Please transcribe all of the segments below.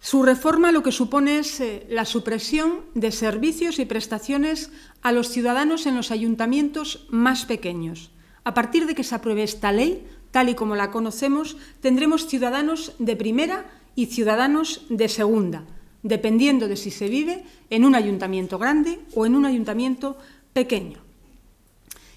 Su reforma lo que supone es eh, la supresión de servicios y prestaciones a los ciudadanos en los ayuntamientos más pequeños. A partir de que se apruebe esta ley, tal y como la conocemos, tendremos ciudadanos de primera y ciudadanos de segunda, dependiendo de si se vive en un ayuntamiento grande o en un ayuntamiento pequeño.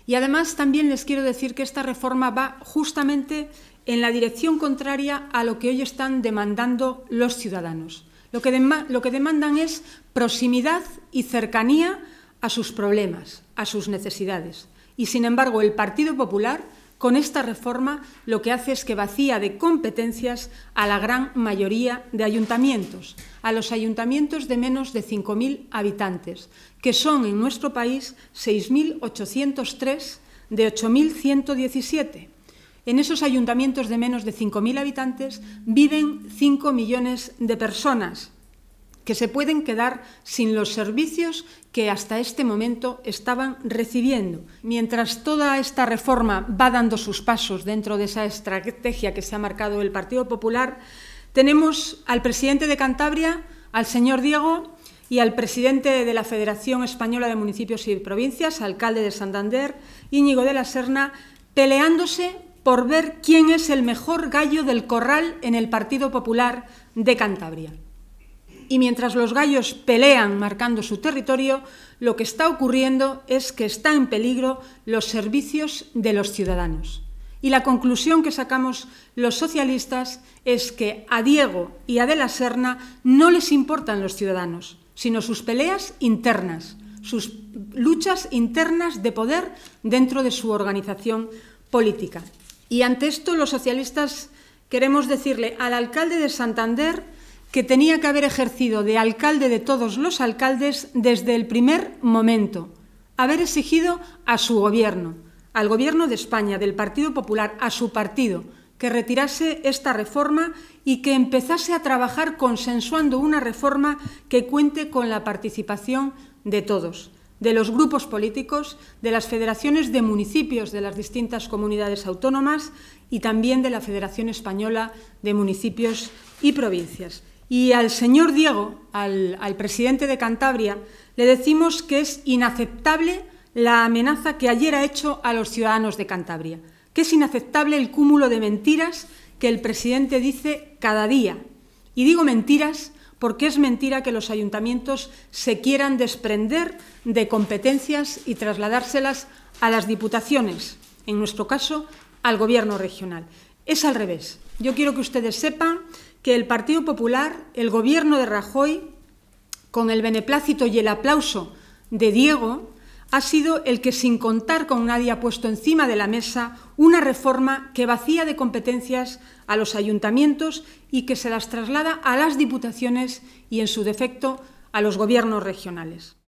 Y además también les quiero decir que esta reforma va justamente en la dirección contraria a lo que hoy están demandando los ciudadanos. Lo que, lo que demandan es proximidad y cercanía a sus problemas, a sus necesidades. Y sin embargo, el Partido Popular con esta reforma lo que hace es que vacía de competencias a la gran mayoría de ayuntamientos, a los ayuntamientos de menos de 5.000 habitantes, que son en nuestro país 6.803 de 8.117. En esos ayuntamientos de menos de 5.000 habitantes viven 5 millones de personas que se pueden quedar sin los servicios que hasta este momento estaban recibiendo. Mientras toda esta reforma va dando sus pasos dentro de esa estrategia que se ha marcado el Partido Popular, tenemos al presidente de Cantabria, al señor Diego, y al presidente de la Federación Española de Municipios y Provincias, alcalde de Santander, Íñigo de la Serna, peleándose por ver quién es el mejor gallo del corral en el Partido Popular de Cantabria y mientras los gallos pelean marcando su territorio, lo que está ocurriendo es que están en peligro los servicios de los ciudadanos. Y la conclusión que sacamos los socialistas es que a Diego y a De la Serna no les importan los ciudadanos, sino sus peleas internas, sus luchas internas de poder dentro de su organización política. Y ante esto los socialistas queremos decirle al alcalde de Santander que tenía que haber ejercido de alcalde de todos los alcaldes desde el primer momento, haber exigido a su gobierno, al gobierno de España, del Partido Popular, a su partido, que retirase esta reforma y que empezase a trabajar consensuando una reforma que cuente con la participación de todos, de los grupos políticos, de las federaciones de municipios de las distintas comunidades autónomas y también de la Federación Española de Municipios y Provincias. Y al señor Diego, al, presidente de Cantabria, le decimos que es inaceptable la amenaza que ayer ha hecho a los ciudadanos de Cantabria, que es inaceptable el cúmulo de mentiras que el presidente dice cada día. Y digo mentiras porque es mentira que los ayuntamientos se quieran desprender de competencias y trasladárselas a las diputaciones, en nuestro caso al Gobierno regional. Es al revés. Yo quiero que ustedes sepan que el Partido Popular, el gobierno de Rajoy, con el beneplácito y el aplauso de Diego, ha sido el que, sin contar con nadie, ha puesto encima de la mesa una reforma que vacía de competencias a los ayuntamientos y que se las traslada a las diputaciones y, en su defecto, a los gobiernos regionales.